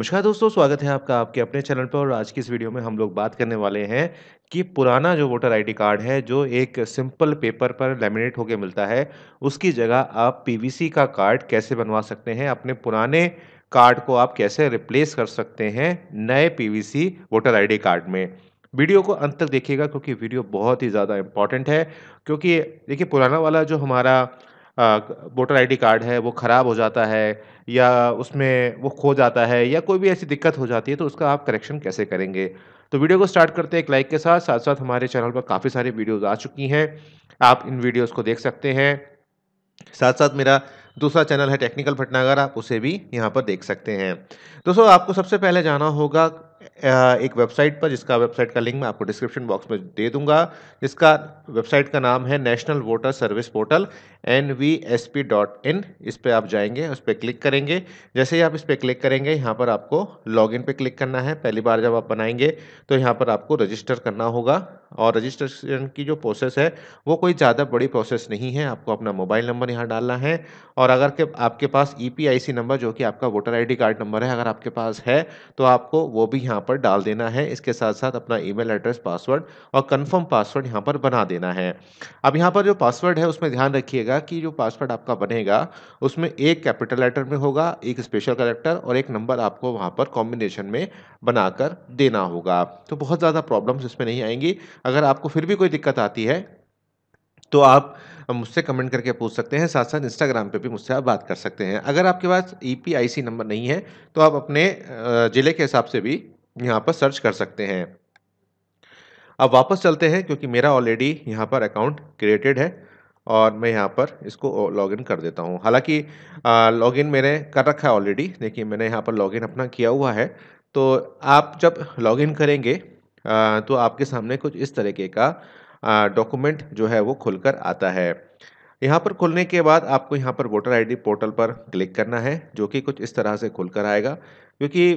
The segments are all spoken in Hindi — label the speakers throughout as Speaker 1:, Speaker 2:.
Speaker 1: नमस्कार दोस्तों स्वागत है आपका आपके अपने चैनल पर और आज की इस वीडियो में हम लोग बात करने वाले हैं कि पुराना जो वोटर आईडी कार्ड है जो एक सिंपल पेपर पर लेमिनेट होकर मिलता है उसकी जगह आप पीवीसी का कार्ड कैसे बनवा सकते हैं अपने पुराने कार्ड को आप कैसे रिप्लेस कर सकते हैं नए पी वोटर आई कार्ड में वीडियो को अंत तक देखिएगा क्योंकि वीडियो बहुत ही ज़्यादा इंपॉर्टेंट है क्योंकि देखिए पुराना वाला जो हमारा वोटर आईडी कार्ड है वो ख़राब हो जाता है या उसमें वो खो जाता है या कोई भी ऐसी दिक्कत हो जाती है तो उसका आप करेक्शन कैसे करेंगे तो वीडियो को स्टार्ट करते हैं एक लाइक के साथ साथ साथ हमारे चैनल पर काफ़ी सारी वीडियोज़ आ चुकी हैं आप इन वीडियोज़ को देख सकते हैं साथ साथ मेरा दूसरा चैनल है टेक्निकल भटनागर आप उसे भी यहाँ पर देख सकते हैं दोस्तों आपको सबसे पहले जाना होगा एक वेबसाइट पर जिसका वेबसाइट का लिंक मैं आपको डिस्क्रिप्शन बॉक्स में दे दूंगा जिसका वेबसाइट का नाम है national voter service portal N V S P dot in इस पर आप जाएंगे उस पर क्लिक करेंगे जैसे ही आप इस पर क्लिक करेंगे यहाँ पर आपको लॉगिन पे क्लिक करना है पहली बार जब आप बनाएंगे तो यहाँ पर आपको रजिस्टर करना होगा और रजिस्ट्रेशन की जो प्रोसेस है वो कोई ज़्यादा बड़ी प्रोसेस नहीं है आपको अपना मोबाइल नंबर यहाँ डालना है और अगर के आपके पास ई e नंबर जो कि आपका वोटर आई कार्ड नंबर है अगर आपके पास है तो आपको वो भी यहाँ पर डाल देना है इसके साथ साथ अपना ई एड्रेस पासवर्ड और कन्फर्म पासवर्ड यहाँ पर बना देना है अब यहाँ पर जो पासवर्ड है उसमें ध्यान रखिएगा कि जो पासवर्ड आपका बनेगा उसमें एक कैपिटल लेटर में होगा एक स्पेशल करेक्टर और एक नंबर आपको वहाँ पर कॉम्बिनेशन में बनाकर देना होगा तो बहुत ज़्यादा प्रॉब्लम्स इसमें नहीं आएंगी अगर आपको फिर भी कोई दिक्कत आती है तो आप मुझसे कमेंट करके पूछ सकते हैं साथ साथ इंस्टाग्राम पे भी मुझसे आप बात कर सकते हैं अगर आपके पास ई e नंबर नहीं है तो आप अपने ज़िले के हिसाब से भी यहाँ पर सर्च कर सकते हैं अब वापस चलते हैं क्योंकि मेरा ऑलरेडी यहाँ पर अकाउंट क्रिएटेड है और मैं यहाँ पर इसको लॉगिन कर देता हूँ हालांकि लॉगिन मैंने कर रखा है ऑलरेडी देखिए मैंने यहाँ पर लॉगिन अपना किया हुआ है तो आप जब लॉगिन करेंगे तो आपके सामने कुछ इस तरीके का डॉक्यूमेंट जो है वो खुलकर आता है यहाँ पर खुलने के बाद आपको यहाँ पर वोटर आईडी पोर्टल पर क्लिक करना है जो कि कुछ इस तरह से खुलकर आएगा क्योंकि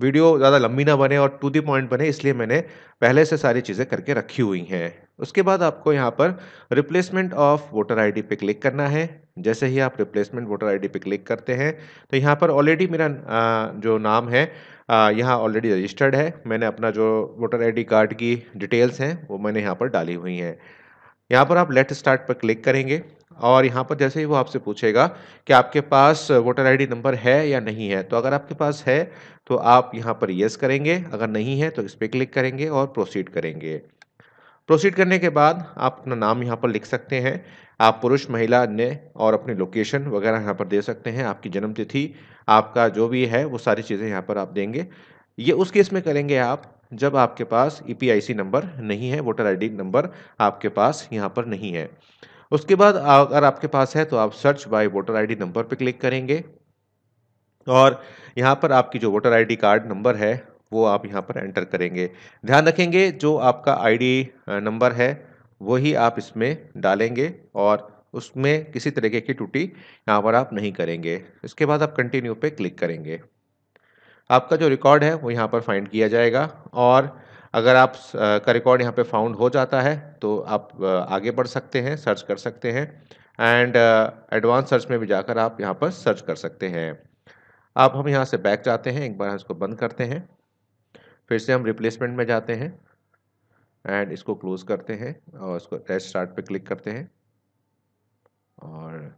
Speaker 1: वीडियो ज़्यादा लंबी ना बने और टू दी पॉइंट बने इसलिए मैंने पहले से सारी चीज़ें करके रखी हुई हैं उसके बाद आपको यहाँ पर रिप्लेसमेंट ऑफ वोटर आईडी पे क्लिक करना है जैसे ही आप रिप्लेसमेंट वोटर आईडी पे क्लिक करते हैं तो यहाँ पर ऑलरेडी मेरा जो नाम है यहाँ ऑलरेडी रजिस्टर्ड है मैंने अपना जो वोटर आईडी कार्ड की डिटेल्स हैं वो मैंने यहाँ पर डाली हुई हैं यहाँ पर आप लेट स्टार्ट पर क्लिक करेंगे और यहाँ पर जैसे ही वो आपसे पूछेगा कि आपके पास वोटर आईडी नंबर है या नहीं है तो अगर आपके पास है तो आप यहाँ पर येस करेंगे अगर नहीं है तो इस पर क्लिक करेंगे और प्रोसीड करेंगे प्रोसीड करने के बाद आप अपना नाम यहाँ पर लिख सकते हैं आप पुरुष महिला अन्य और अपनी लोकेशन वगैरह यहाँ पर दे सकते हैं आपकी जन्म तिथि आपका जो भी है वो सारी चीज़ें यहाँ पर आप देंगे ये उस केस में करेंगे आप जब आपके पास ई e नंबर नहीं है वोटर आई नंबर आपके पास यहाँ पर नहीं है उसके बाद अगर आपके पास है तो आप search by voter ID number पर क्लिक करेंगे और यहाँ पर आपकी जो वोटर आईडी कार्ड नंबर है वो आप यहाँ पर एंटर करेंगे ध्यान रखेंगे जो आपका आईडी नंबर है वही आप इसमें डालेंगे और उसमें किसी तरीके की टूटी यहाँ पर आप नहीं करेंगे इसके बाद आप कंटिन्यू पे क्लिक करेंगे आपका जो रिकॉर्ड है वो यहाँ पर फाइंड किया जाएगा और अगर आप का रिकॉर्ड यहाँ पे फाउंड हो जाता है तो आप आगे बढ़ सकते हैं सर्च कर सकते हैं एंड एडवांस सर्च में भी जाकर आप यहाँ पर सर्च कर सकते हैं आप हम यहाँ से बैक जाते हैं एक बार इसको बंद करते हैं फिर से हम रिप्लेसमेंट में जाते हैं एंड इसको क्लोज करते हैं और इसको टेस्ट स्टार्ट पे क्लिक करते हैं और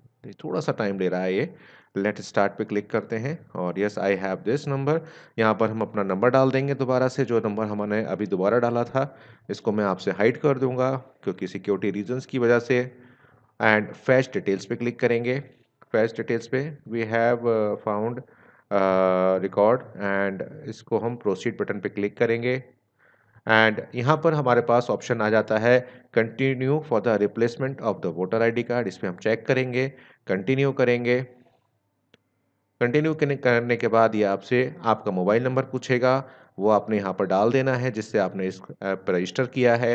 Speaker 1: थोड़ा सा टाइम ले रहा है ये लेट स्टार्ट पे क्लिक करते हैं और yes I have this number यहाँ पर हम अपना नंबर डाल देंगे दोबारा से जो नंबर हमने अभी दोबारा डाला था इसको मैं आपसे हाइड कर दूंगा क्योंकि सिक्योरिटी रीजंस की वजह से एंड फैश डिटेल्स पे क्लिक करेंगे फैश डिटेल्स पे we have found record and इसको हम प्रोसीड बटन पे क्लिक करेंगे एंड यहाँ पर हमारे पास ऑप्शन आ जाता है continue for the replacement of the voter ID card इस पर हम चेक करेंगे कंटिन्यू करेंगे कंटिन्यू करने के बाद ये आपसे आपका मोबाइल नंबर पूछेगा वो आपने यहाँ पर डाल देना है जिससे आपने इस ऐप पर रजिस्टर किया है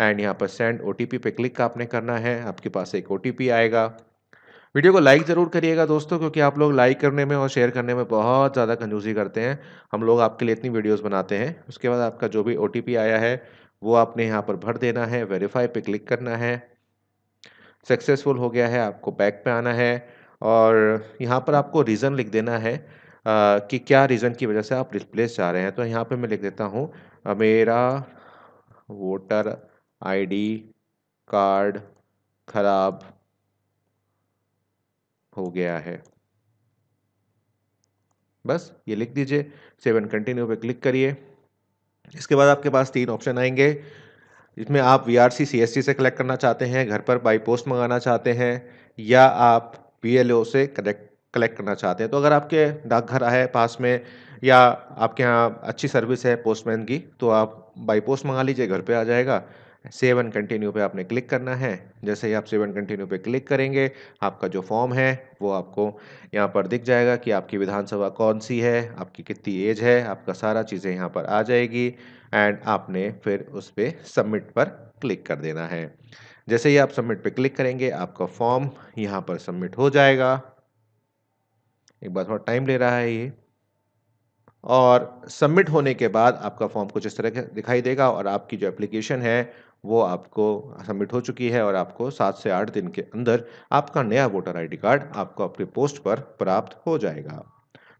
Speaker 1: एंड यहाँ पर सेंड ओ पे क्लिक आपने करना है आपके पास एक ओ आएगा वीडियो को लाइक ज़रूर करिएगा दोस्तों क्योंकि आप लोग लाइक करने में और शेयर करने में बहुत ज़्यादा कंजूसी करते हैं हम लोग आपके लिए इतनी वीडियोस बनाते हैं उसके बाद आपका जो भी ओ आया है वो आपने यहाँ पर भर देना है वेरीफाई पे क्लिक करना है सक्सेसफुल हो गया है आपको बैक पर आना है और यहाँ पर आपको रीज़न लिख देना है आ, कि क्या रीज़न की वजह से आप रिप्लेस जा रहे हैं तो यहाँ पर मैं लिख देता हूँ मेरा वोटर आईडी कार्ड ख़राब हो गया है बस ये लिख दीजिए सेवन कंटिन्यू पे क्लिक करिए इसके बाद आपके पास तीन ऑप्शन आएंगे इसमें आप V R C C S C से कलेक्ट करना चाहते हैं घर पर बाई पोस्ट मंगाना चाहते हैं या आप पी एल ओ से कलेक्ट कलेक्ट करना चाहते हैं तो अगर आपके डाकघर आए पास में या आपके यहाँ अच्छी सर्विस है पोस्टमैन की तो आप बाई पोस्ट मंगा लीजिए घर पे आ जाएगा सेव एंड कंटिन्यू पे आपने क्लिक करना है जैसे ही आप सेव एंड कंटिन्यू पे क्लिक करेंगे आपका जो फॉर्म है वो आपको यहाँ पर दिख जाएगा कि आपकी विधानसभा कौन सी है आपकी कितनी एज है आपका सारा चीज़ें यहाँ पर आ जाएगी एंड आपने फिर उस पर सबमिट पर क्लिक कर देना है जैसे ही आप सबमिट पे क्लिक करेंगे आपका फॉर्म यहाँ पर सबमिट हो जाएगा एक बार थोड़ा टाइम ले रहा है ये और सबमिट होने के बाद आपका फॉर्म कुछ इस तरह दिखाई देगा और आपकी जो एप्लीकेशन है वो आपको सबमिट हो चुकी है और आपको सात से आठ दिन के अंदर आपका नया वोटर आईडी कार्ड आपको अपनी पोस्ट पर प्राप्त हो जाएगा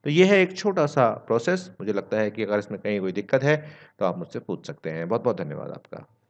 Speaker 1: तो ये है एक छोटा सा प्रोसेस मुझे लगता है कि अगर इसमें कहीं कोई दिक्कत है तो आप मुझसे पूछ सकते हैं बहुत बहुत धन्यवाद आपका